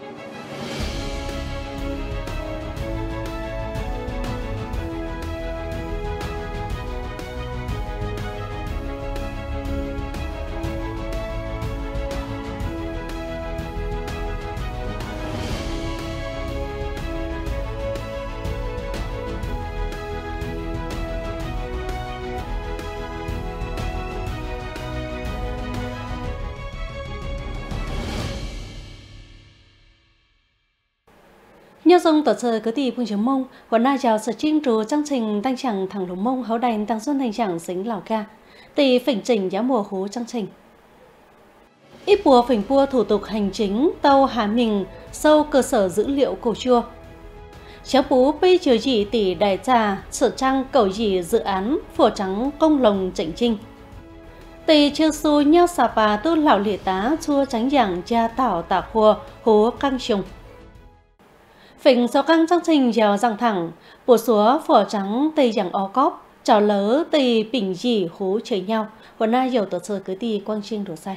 thank you nhớ dòng tỏ sơ cứ tỷ phương chấm mông còn na chào sở chinh trù trang trình tăng chẳng thẳng lùng mông háo đành tăng xuân thành trạng xính lào ca tỷ phỉnh trình giá mùa hú trang trình ít bùa phỉnh bua thủ tục hành chính tàu hà mình sâu cơ sở dữ liệu cổ chua chéo bú bây chiều dị tỷ đại trà sở trang cầu dị dự án phổ trắng công lồng chỉnh trinh tỷ chưa su nhau xà bà tư lão lệ tá chua tránh giảng cha tảo tạ khua hú căng trùng Phình số căng chương trình giờ rằng thẳng, bổ số phở trắng tây chẳng ó cóp, chào lớ tây bình dì hú chơi nhau, hôm na dầu tờ sờ cứ tì quang trinh đổ say.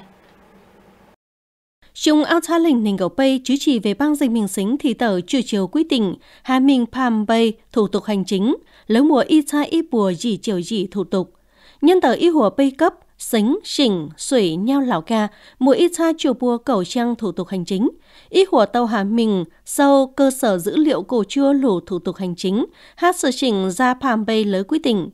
Trung ao tha lệnh nền gầu bay chứ chỉ về bang danh mình xính thì tờ chưa chiều quy định, hà mình phàm bay thủ tục hành chính, lớn mùa y cha y bùa gì chiều gì thủ tục. Nhân tờ y hùa bay cấp, xính, xỉnh, sủy, nhau lão ca, mùa y cha chiều bùa cầu trang thủ tục hành chính, ít hùa tàu Hà Mình sau cơ sở dữ liệu cổ chưa lủ thủ tục hành chính, hát sự chỉnh ra phàm bay lới quy tỉnh.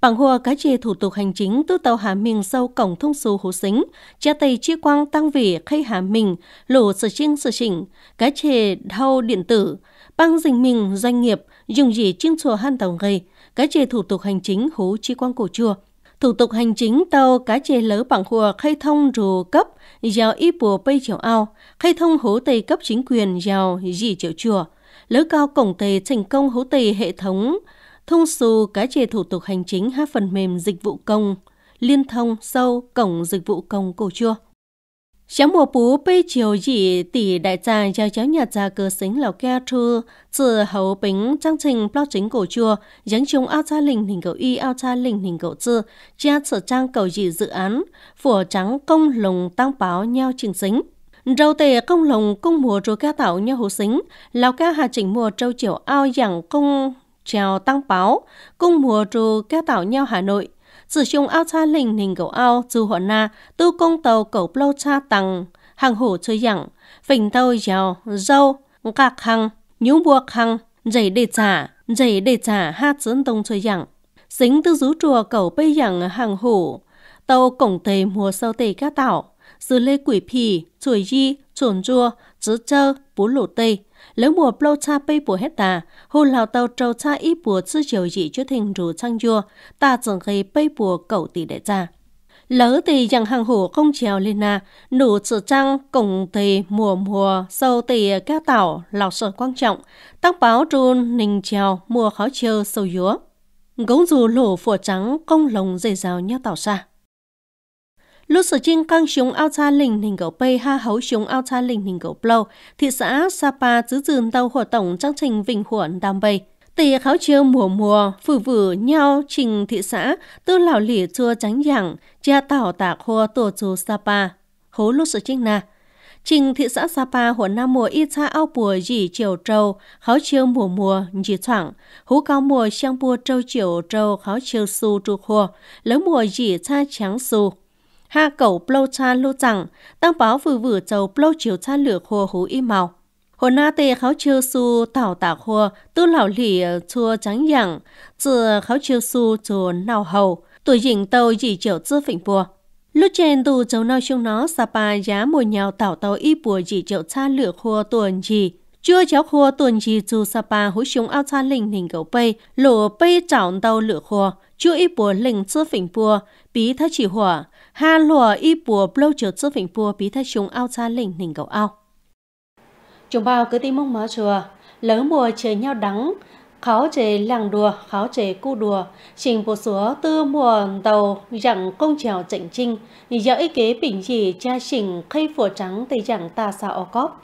Bằng hùa cái chê thủ tục hành chính tư tàu Hà Mình sau cổng thông số hồ xính, cha tây chi quang tăng vỉ khay Hà Mình, lủ sự chinh sự chỉnh, cái chê thâu điện tử, băng dình mình doanh nghiệp, dùng gì chương chùa han tàu gây, cái chê thủ tục hành chính hố chi quang cổ chua. Thủ tục hành chính tàu cá chê lỡ bằng hùa khai thông rù cấp giàu y bùa bây chiều ao, khai thông hố tây cấp chính quyền giàu dì chiều chùa. Lỡ cao cổng tề thành công hố tây hệ thống thông xu cá chê thủ tục hành chính hát phần mềm dịch vụ công, liên thông sâu cổng dịch vụ công cổ chùa 小莫不被九以 tỷ đại tràng cho cháu nhà già cơ xính lão ca thư từ hậu bính trang trình blog chính cổ chùa dẫn chúng ao cha linh hình cầu y ao cha linh hình cầu tư cha sở trang cầu dị dự án phổ trắng công lồng tăng báo nhau trình xính râu tề công lồng công mùa rồi ca tạo nhau hồ xính lão ca hà chỉnh mùa trâu chiều ao giảng công trèo tăng báo cung mùa rồi ca tạo nhau Hà Nội sử dụng ao cha lình nình gấu ao dù họ na tu công tàu cầu plau cha tặng hàng hổ chơi dặn phình tàu giàu dâu cạc hăng nhúng buộc hăng dày để trả dày để trả hát dẫn tông chơi dặn xính tư rú chùa cầu bây dặn hàng hổ tàu cổng tề mùa sau tề cá tảo sư lê quỷ phì chuỗi di chuồn chua chữ chơ bú lộ tây lớn mùa plô cha bây bùa hết tà, hù lào tàu trâu cha ít bùa chứ chiều dị cho thình rù trăng chua ta chẳng gây bây bùa cậu tỷ đệ cha. Lỡ thì dặn hàng hủ không trèo lên nà, nụ sự trăng cùng thì mùa mùa, sâu thì cao tảo, lọc sợ quan trọng, tăng báo trôn nình trèo, mùa khó chiều sâu dúa. Gống dù lỗ phùa trắng công lồng dày rào nhau tảo xa. Lúc sở trên căng xuống ao cha lình hình gấu bay ha hấu xuống ao cha lình hình gấu plau, thị xã Sapa giữ dừng tàu hỏa tổng trang trình vĩnh huẩn đam bay. Tỷ kháo chiêu mùa mùa, phử vử nhau trình thị xã, tư lão lỉ chua tránh giảng, cha tàu tạc hoa tổ chú Sapa. Hố lúc sở trên nà. Trình thị xã Sapa hồ năm mùa y cha ao bùa dì chiều trâu, kháo chiêu mùa mùa dì thoảng, hú cao mùa sang bùa trâu chiều trâu kháo chiêu su trụ hồ, lớn mùa dì cha trắng su ha cầu plô chan lưu chẳng, tăng báo vừa vừa chầu plô chiều chan lửa khô hú y màu. Hồ na tê kháo chiêu su tảo tả khô, tư lão lì ờ, chua trắng dặn, chừa kháo chiêu su chùa nào hầu, tuổi dình tàu dì chiều chư phỉnh bùa. Lúc trên tù châu nào chung nó sapa giá mùa nhào tảo tàu y bùa dì chiều chan lửa khô tuần dì, chưa cháu khua tuần chi chu sapa hú xuống ao cha linh hình gấu bay lộ bay chảo đầu lửa khua chưa ít bùa linh chưa phỉnh bùa bí thá chỉ hỏa hà lùa y bùa blow chờ chứ phỉnh bùa bí thay chúng ao xa lỉnh nỉnh cầu ao. Chúng bao cứ tìm mong má chùa, lớn mùa chế nhau đắng, khó chế làng đùa, khó chế cu đùa, trình bộ số tư mùa tàu rằng công trèo chỉnh trinh, dẫy kế bình chỉ cha trình khay phùa trắng tây rằng ta sao cóp.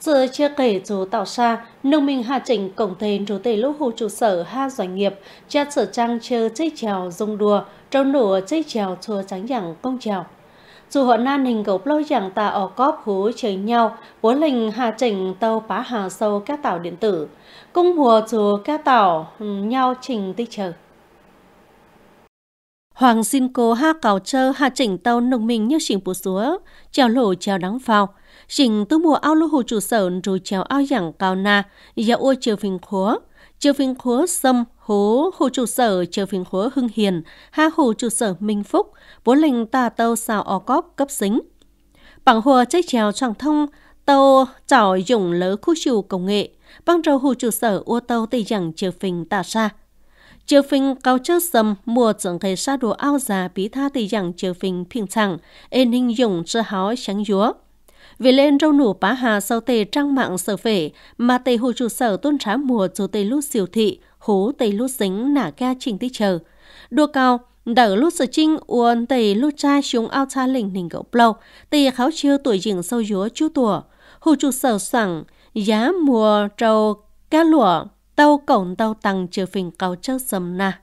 Giờ chưa kể chú tạo xa, nông minh hạ chỉnh cổng thềm chú tề lũ hồ trụ sở ha doanh nghiệp, cha sở trang chơ chế trèo dung đùa, trâu nụ dây chèo chùa trắng chẳng công chèo. Dù họ nan hình gốc lôi chẳng tà ở cóp hú chơi nhau, bố lình hà chỉnh tàu phá hà sâu các tàu điện tử, cung hùa chùa các tàu ừ, nhau trình tích chờ. Hoàng xin cô ha cào chơ hà chỉnh tàu nồng mình như chỉnh bố xúa, chèo lổ chèo đắng phao Chỉnh tư mùa ao lô hồ chủ sở rồi chèo ao chẳng cao na, dạ ô chiều phình khóa chiều phiên khúa Sâm, Hố, Hồ trụ sở chiều phiên khúa Hưng Hiền, Ha Hồ trụ sở Minh Phúc, vốn lệnh tà tàu xào o cóp cấp xính. Bảng hồ chế trèo trọng thông, tàu trảo dùng lỡ khu chủ công nghệ, băng trầu hồ trụ sở ô tàu tây chẳng chiều phiên tà xa. chiều phình cao chất sâm mùa trưởng thầy sa đồ ao già bí tha tỷ dạng chiều phình phiền chẳng, ên hình dùng trơ háo sáng dúa. Vì lên râu nủ bá hà sau tề trang mạng sở phể, mà tề hồ chủ sở tôn trá mùa chú tề lút siêu thị, hố tề lút dính nả ca trình tích chờ. Đua cao, đỡ lút sở trinh uốn tề lút cha chúng ao cha lỉnh nình gậu plau, tề kháo chưa tuổi dịnh sâu dúa chú tùa. Hồ chủ sở sẵn, giá mùa trâu cá lụa, tàu cổng tàu tăng chờ phình cao chơ sầm na.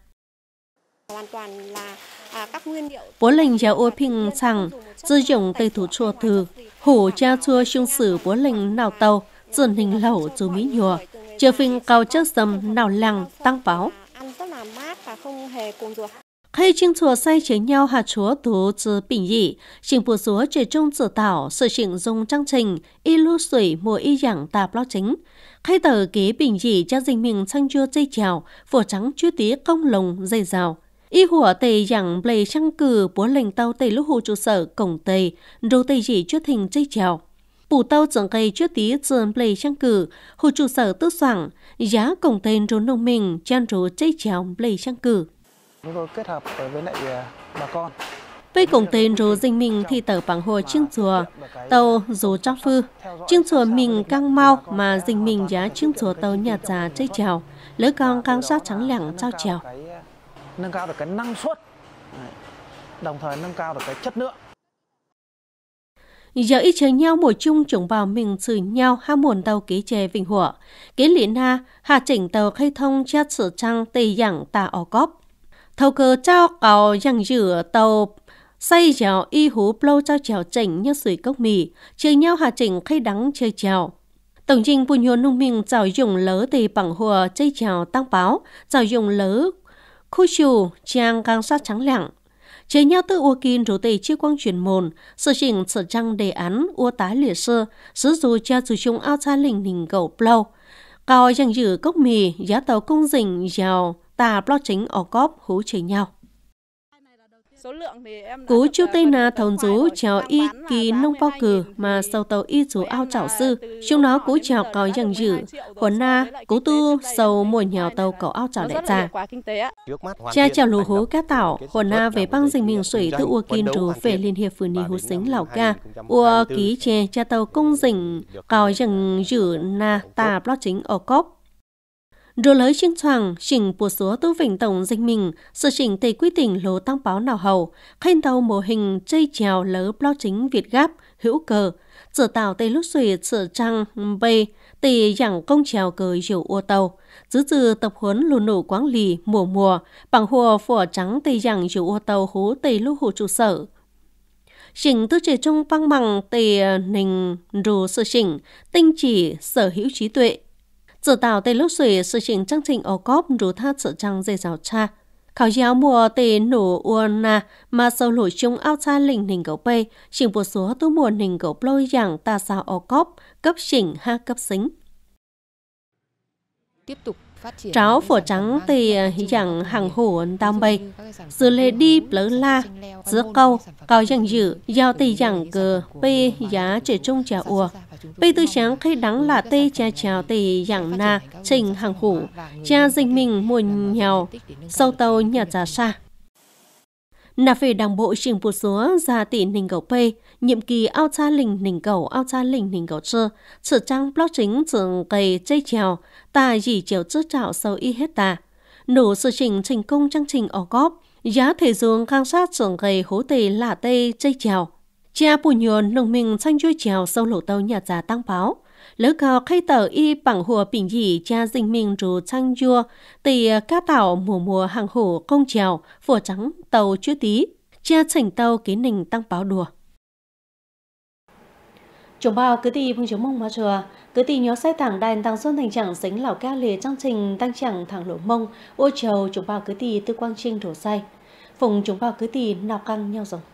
Hoàn toàn là à, các nguyên liệu. Bố lệnh giáo ôi phình rằng, dư dụng tây thủ chùa thư, hủ cha chua xung sử bố linh nào tàu, dồn hình lẩu dù mỹ nhùa, chờ phình cao chất dầm nào lăng tăng báo. Ăn rất là mát và không hề cùng ruột. Khi chính chùa say chế nhau hạt chúa tú từ bình dị, chính bộ chúa chế trung dự thảo sự chỉnh dùng trang trình, y lưu sủy mùa y giảng tạp lo chính. Khi tờ ký bình dị cho dinh mình sang chua dây chào, phổ trắng chú tí công lồng dây rào. Y hùa tề rằng bề trăng cử bố lệnh tàu tề lúc hồ trụ sở cổng tề, rô tề chỉ chưa thình chơi chèo. Bù tàu chẳng gây chưa tí dường bề trăng cử, hồ trụ sở tức soạn, giá cổng tên rô nông mình chan rô chơi chèo bề trăng cử. Chúng tôi kết hợp với lại à, bà con với cùng tên rô dinh mình thì tờ bằng hồ chương chùa, tàu rô chóc phư. Chương chùa mình căng mau mà dinh mình giá chương chùa tàu nhà già chơi chèo, lỡ con căng sát trắng lẳng trao chèo nâng cao được cái năng suất đồng thời nâng cao được cái chất lượng giờ ý chơi nhau mùa chung chúng vào mình xử nhau ha muồn tàu ký chè vịnh hủa ký lý na hà chỉnh tàu khai thông chát sử trăng tì dặn tà ở cóp thầu cờ trao cầu dặn rửa tàu say chèo y hú plô trao chèo chỉnh như sủi cốc mì chơi nhau hà chỉnh khai đắng chơi chèo tổng trình bùn nhuồn nông mình chào dùng lỡ tì bằng hùa chơi chèo tăng báo chào dùng lỡ Khu chủ trang càng sát trắng lặng. Chế nhau tự ua kín rủ tì chi quang chuyển môn, sự chỉnh sở trăng đề án ua tái lìa sơ, sử dù cha dù chung ao xa lình nình cầu plow, Cao chẳng giữ cốc mì, giá tàu công dình giàu, tà plow chính ở cóp hú chế nhau. Cú chú tây na thôn rú chào y kỳ nông bao cử mà sầu tàu y chú ao chảo sư. Chúng nó cú chào có dần dữ. Huấn na cú tu sầu mùi nhào tàu cầu ao chảo đại già. Cha chào lù hố cá tảo. Huấn na về băng dình miền suy tự ua kinh rú về liên hiệp phụ nữ hú xính lào ca. Ua ký chè cha tàu công dình cầu dần dữ na tà blog chính ở cốc rồi lấy chương choàng chỉnh bộ số tư vĩnh tổng danh mình, sự chỉnh tề quy tỉnh lố tăng báo nào hầu, khen tàu mô hình chơi trèo lớ lo chính Việt Gáp, hữu cờ, trở tạo tây lúc xùy trở trăng bê, tề giảng công trèo cờ dầu ô tàu, giữ trừ tập huấn lùn nổ quảng lì mùa mùa, bằng hùa phỏ trắng tề giảng dầu ô tàu hú tây lúc hồ trụ sở, chỉnh tư chế trung băng bằng tề nình rù sự chỉnh, tinh chỉ sở hữu trí tuệ, dự tạo tê lúc sủi sự chỉnh chương trình ô cốp rú tha sự trăng dây giáo cha. Khảo giáo mùa tê nổ uôn uona mà sâu lũi chung ao cha lình hình gấu bê, chỉnh bộ số tu mùa hình gấu lôi dạng ta sao ô cốp cấp chỉnh ha cấp xính. Tiếp tục Tráo phổ trắng thì dạng hàng hổ tam bay, sự lê đi lỡ la, giữa câu, cao dạng dự, giao thì dạng cờ, bê giá trẻ trung trà ùa bây tư sáng khi đắng là tê cha chào tê dạng na trình hàng hủ cha dinh mình mùa nhào sâu tàu nhà già xa nà phê đảng bộ trình bù số ra tỷ nình cầu pê nhiệm kỳ ao cha lình nình cầu ao cha lình nình cầu chơ trở trang blog chính trường cây chây trèo ta dì chiều trước trạo sâu y hết ta nổ sự trình trình công trang trình ở góp giá thể dương khang sát trường cây hố tề lạ tê chây trèo. Cha bù nhuồn nông mình xanh chui chèo sâu lộ tàu nhà già tăng báo. Lỡ cao khai tờ y bằng hùa bình dị cha dinh mình rù xanh chua, tì cá tàu mùa mùa hàng hổ công chèo, phùa trắng tàu chưa tí. Cha chảnh tàu kế nình tăng báo đùa. Chúng bao cứ tì phương chống mông mà chùa, cứ tì nhó sai thẳng đàn tăng xuân thành chẳng dính lão ca lề trang trình tăng chẳng thẳng lộ mông, ô trầu chúng bao cứ tì tư quang trinh thổ sai. Phùng chúng bao cứ tì nọc căng nhau rồng.